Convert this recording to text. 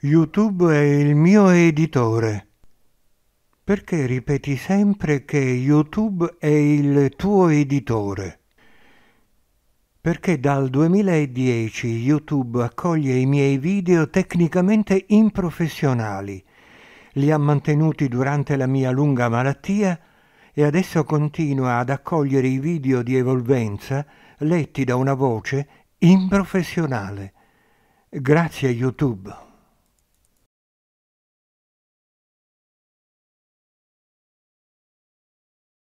YouTube è il mio editore. Perché ripeti sempre che YouTube è il tuo editore? Perché dal 2010 YouTube accoglie i miei video tecnicamente improfessionali, li ha mantenuti durante la mia lunga malattia e adesso continua ad accogliere i video di evolvenza letti da una voce improfessionale. Grazie YouTube.